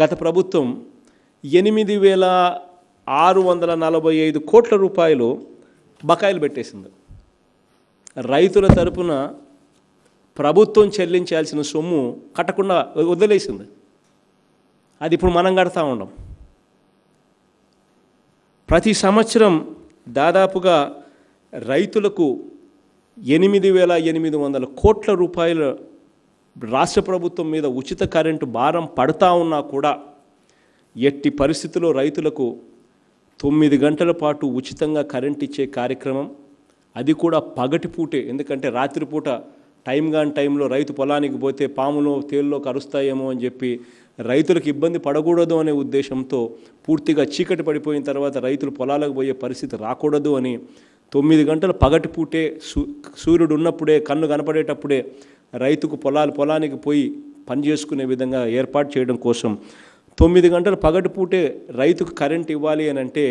గత ప్రభుత్వం ఎనిమిది వేల ఆరు వందల నలభై ఐదు కోట్ల రూపాయలు బకాయిలు పెట్టేసింది రైతుల తరపున ప్రభుత్వం చెల్లించాల్సిన సొమ్ము కట్టకుండా వదిలేసింది అది ఇప్పుడు మనం కడతా ఉండం ప్రతి సంవత్సరం దాదాపుగా రైతులకు ఎనిమిది వేల ఎనిమిది వందల కోట్ల రూపాయల రాష్ట్ర ప్రభుత్వం మీద ఉచిత కరెంటు భారం పడతా ఉన్నా కూడా ఎట్టి పరిస్థితుల్లో రైతులకు తొమ్మిది గంటల పాటు ఉచితంగా కరెంట్ ఇచ్చే కార్యక్రమం అది కూడా పగటిపూటే ఎందుకంటే రాత్రిపూట టైం కాని టైంలో రైతు పొలానికి పోతే పాములో తేల్లో కరుస్తాయేమో అని చెప్పి రైతులకు ఇబ్బంది పడకూడదు అనే ఉద్దేశంతో పూర్తిగా చీకటి పడిపోయిన తర్వాత రైతులు పొలాలకు పోయే పరిస్థితి రాకూడదు అని తొమ్మిది గంటలు పగటిపూటే సూ సూర్యుడు ఉన్నప్పుడే కన్ను కనపడేటప్పుడే రైతుకు పొలాలు పొలానికి పోయి పని చేసుకునే విధంగా ఏర్పాటు చేయడం కోసం తొమ్మిది గంటలు పగటిపూటే రైతుకు కరెంట్ ఇవ్వాలి అని అంటే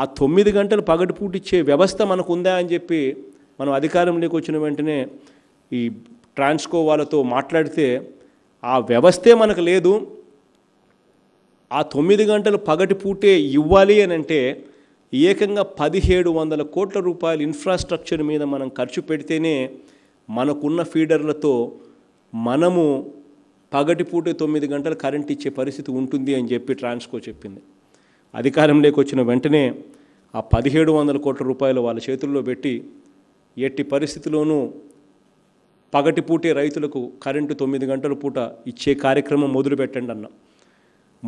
ఆ తొమ్మిది గంటలు పూట ఇచ్చే వ్యవస్థ మనకు ఉందా అని చెప్పి మనం అధికారంలోకి వచ్చిన వెంటనే ఈ ట్రాన్స్కో వాళ్ళతో మాట్లాడితే ఆ వ్యవస్థే మనకు లేదు ఆ తొమ్మిది గంటలు పగటి పూటే ఇవ్వాలి అని అంటే ఏకంగా పదిహేడు వందల కోట్ల రూపాయలు ఇన్ఫ్రాస్ట్రక్చర్ మీద మనం ఖర్చు పెడితేనే మనకున్న ఫీడర్లతో మనము పగటిపూట తొమ్మిది గంటలు కరెంట్ ఇచ్చే పరిస్థితి ఉంటుంది అని చెప్పి ట్రాన్స్కో చెప్పింది అధికారంలోకి వచ్చిన వెంటనే ఆ పదిహేడు వందల కోట్ల రూపాయలు వాళ్ళ చేతుల్లో పెట్టి ఎట్టి పరిస్థితిలోనూ పగటిపూటే రైతులకు కరెంటు తొమ్మిది గంటల పూట ఇచ్చే కార్యక్రమం మొదలుపెట్టండి అన్న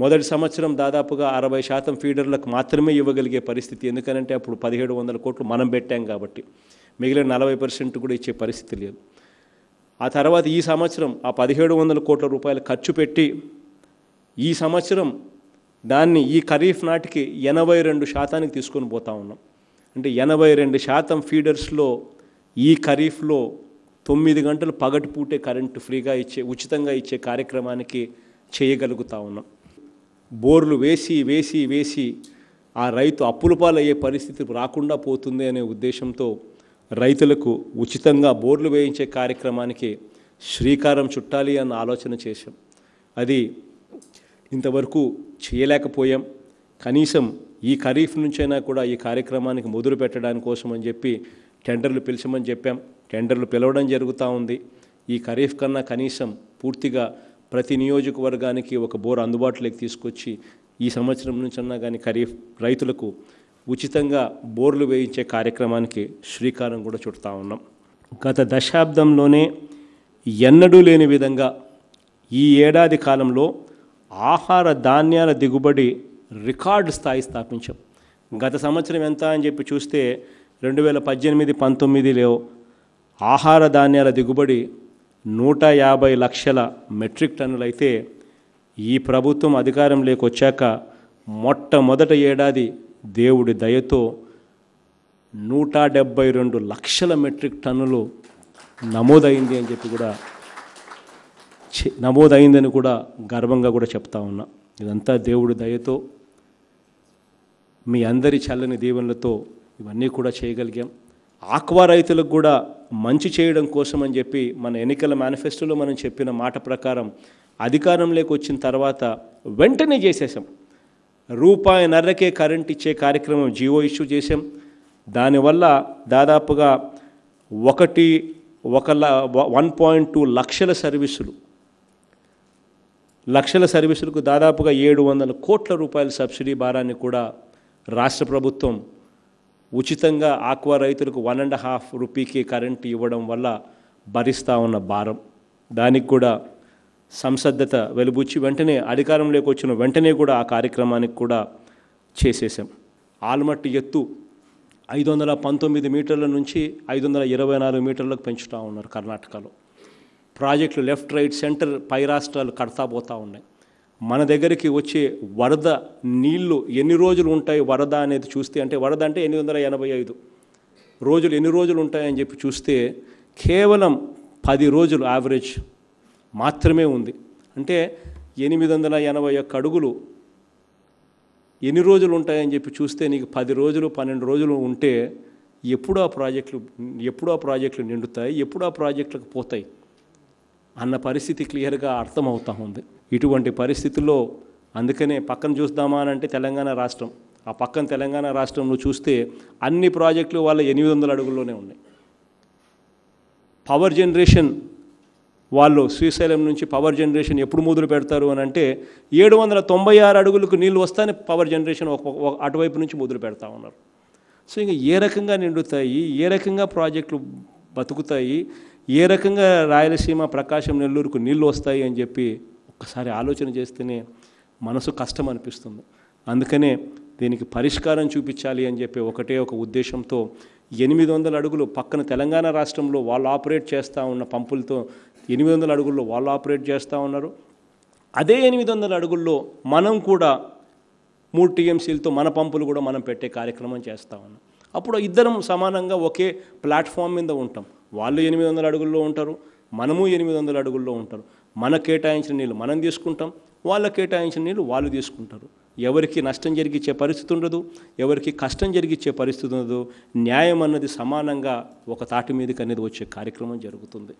మొదటి సంవత్సరం దాదాపుగా అరవై శాతం ఫీడర్లకు మాత్రమే ఇవ్వగలిగే పరిస్థితి ఎందుకనంటే అప్పుడు పదిహేడు వందల కోట్లు మనం పెట్టాం కాబట్టి మిగిలిన నలభై పర్సెంట్ కూడా ఇచ్చే పరిస్థితి లేదు ఆ తర్వాత ఈ సంవత్సరం ఆ పదిహేడు వందల కోట్ల రూపాయలు ఖర్చు పెట్టి ఈ సంవత్సరం దాన్ని ఈ ఖరీఫ్ నాటికి ఎనభై రెండు శాతానికి తీసుకొని పోతా ఉన్నాం అంటే ఎనభై రెండు శాతం ఫీడర్స్లో ఈ ఖరీఫ్లో తొమ్మిది గంటలు పగటిపూటే కరెంటు ఫ్రీగా ఇచ్చే ఉచితంగా ఇచ్చే కార్యక్రమానికి చేయగలుగుతా ఉన్నాం బోర్లు వేసి వేసి వేసి ఆ రైతు అప్పుల పాలయ్యే పరిస్థితి రాకుండా పోతుంది అనే ఉద్దేశంతో రైతులకు ఉచితంగా బోర్లు వేయించే కార్యక్రమానికి శ్రీకారం చుట్టాలి అన్న ఆలోచన చేశాం అది ఇంతవరకు చేయలేకపోయాం కనీసం ఈ ఖరీఫ్ నుంచైనా కూడా ఈ కార్యక్రమానికి మొదలు పెట్టడానికి కోసం అని చెప్పి టెండర్లు పిలిచమని చెప్పాం టెండర్లు పిలవడం జరుగుతూ ఉంది ఈ ఖరీఫ్ కన్నా కనీసం పూర్తిగా ప్రతి నియోజకవర్గానికి ఒక బోర్ అందుబాటులోకి తీసుకొచ్చి ఈ సంవత్సరం నుంచన్నా కానీ ఖరీఫ్ రైతులకు ఉచితంగా బోర్లు వేయించే కార్యక్రమానికి శ్రీకారం కూడా చుడతా ఉన్నాం గత దశాబ్దంలోనే ఎన్నడూ లేని విధంగా ఈ ఏడాది కాలంలో ఆహార ధాన్యాల దిగుబడి రికార్డు స్థాయి స్థాపించాం గత సంవత్సరం ఎంత అని చెప్పి చూస్తే రెండు వేల పద్దెనిమిది పంతొమ్మిదిలో ఆహార ధాన్యాల దిగుబడి నూట యాభై లక్షల మెట్రిక్ టన్నులైతే ఈ ప్రభుత్వం అధికారం వచ్చాక మొట్టమొదట ఏడాది దేవుడి దయతో నూట డెబ్బై రెండు లక్షల మెట్రిక్ టన్నులు నమోదైంది అని చెప్పి కూడా నమోదైందని కూడా గర్వంగా కూడా చెప్తా ఉన్నా ఇదంతా దేవుడి దయతో మీ అందరి చల్లని దీవెనలతో ఇవన్నీ కూడా చేయగలిగాం ఆక్వా రైతులకు కూడా మంచి చేయడం కోసం అని చెప్పి మన ఎన్నికల మేనిఫెస్టోలో మనం చెప్పిన మాట ప్రకారం అధికారంలోకి వచ్చిన తర్వాత వెంటనే చేసేసాం రూపాయి రూపాయిన్నరకే కరెంట్ ఇచ్చే కార్యక్రమం జియో ఇష్యూ చేశాం దానివల్ల దాదాపుగా ఒకటి ఒక వన్ పాయింట్ టూ లక్షల సర్వీసులు లక్షల సర్వీసులకు దాదాపుగా ఏడు వందల కోట్ల రూపాయల సబ్సిడీ భారాన్ని కూడా రాష్ట్ర ప్రభుత్వం ఉచితంగా ఆక్వా రైతులకు వన్ అండ్ హాఫ్ రూపీకి కరెంటు ఇవ్వడం వల్ల భరిస్తూ ఉన్న భారం దానికి కూడా సంసద్ధత వెలుబుచ్చి వెంటనే అధికారంలోకి వచ్చిన వెంటనే కూడా ఆ కార్యక్రమానికి కూడా చేసేసాం ఆల్మట్టి ఎత్తు ఐదు వందల పంతొమ్మిది మీటర్ల నుంచి ఐదు వందల ఇరవై నాలుగు మీటర్లకు పెంచుతూ ఉన్నారు కర్ణాటకలో ప్రాజెక్టులు లెఫ్ట్ రైట్ సెంటర్ పై రాష్ట్రాలు కడతా పోతూ ఉన్నాయి మన దగ్గరికి వచ్చే వరద నీళ్లు ఎన్ని రోజులు ఉంటాయి వరద అనేది చూస్తే అంటే వరద అంటే ఎనిమిది ఎనభై ఐదు రోజులు ఎన్ని రోజులు ఉంటాయని చెప్పి చూస్తే కేవలం పది రోజులు యావరేజ్ మాత్రమే ఉంది అంటే ఎనిమిది వందల ఎనభై ఒక్క అడుగులు ఎన్ని రోజులు ఉంటాయని చెప్పి చూస్తే నీకు పది రోజులు పన్నెండు రోజులు ఉంటే ఎప్పుడు ఆ ప్రాజెక్టులు ఎప్పుడు ఆ ప్రాజెక్టులు నిండుతాయి ఎప్పుడు ఆ ప్రాజెక్టులకు పోతాయి అన్న పరిస్థితి క్లియర్గా అర్థమవుతా ఉంది ఇటువంటి పరిస్థితుల్లో అందుకనే పక్కన చూస్తామా అని అంటే తెలంగాణ రాష్ట్రం ఆ పక్కన తెలంగాణ రాష్ట్రంలో చూస్తే అన్ని ప్రాజెక్టులు వాళ్ళ ఎనిమిది వందల అడుగుల్లోనే ఉన్నాయి పవర్ జనరేషన్ వాళ్ళు శ్రీశైలం నుంచి పవర్ జనరేషన్ ఎప్పుడు మొదలు పెడతారు అని అంటే ఏడు వందల తొంభై ఆరు అడుగులకు నీళ్ళు వస్తానే పవర్ జనరేషన్ ఒక అటువైపు నుంచి మొదలు పెడతా ఉన్నారు సో ఇంకా ఏ రకంగా నిండుతాయి ఏ రకంగా ప్రాజెక్టులు బతుకుతాయి ఏ రకంగా రాయలసీమ ప్రకాశం నెల్లూరుకు నీళ్ళు వస్తాయి అని చెప్పి ఒక్కసారి ఆలోచన చేస్తేనే మనసు కష్టం అనిపిస్తుంది అందుకనే దీనికి పరిష్కారం చూపించాలి అని చెప్పి ఒకటే ఒక ఉద్దేశంతో ఎనిమిది వందల అడుగులు పక్కన తెలంగాణ రాష్ట్రంలో వాళ్ళు ఆపరేట్ చేస్తూ ఉన్న పంపులతో ఎనిమిది వందల అడుగుల్లో వాళ్ళు ఆపరేట్ చేస్తూ ఉన్నారు అదే ఎనిమిది వందల అడుగుల్లో మనం కూడా మూడు టీఎంసీలతో మన పంపులు కూడా మనం పెట్టే కార్యక్రమం చేస్తూ ఉన్నాం అప్పుడు ఇద్దరం సమానంగా ఒకే ప్లాట్ఫామ్ మీద ఉంటాం వాళ్ళు ఎనిమిది వందల అడుగుల్లో ఉంటారు మనము ఎనిమిది వందల అడుగుల్లో ఉంటారు మన కేటాయించిన నీళ్ళు మనం తీసుకుంటాం వాళ్ళ కేటాయించిన నీళ్ళు వాళ్ళు తీసుకుంటారు ఎవరికి నష్టం జరిగించే పరిస్థితి ఉండదు ఎవరికి కష్టం జరిగించే పరిస్థితి ఉండదు న్యాయం అన్నది సమానంగా ఒక తాటి మీదకి అనేది వచ్చే కార్యక్రమం జరుగుతుంది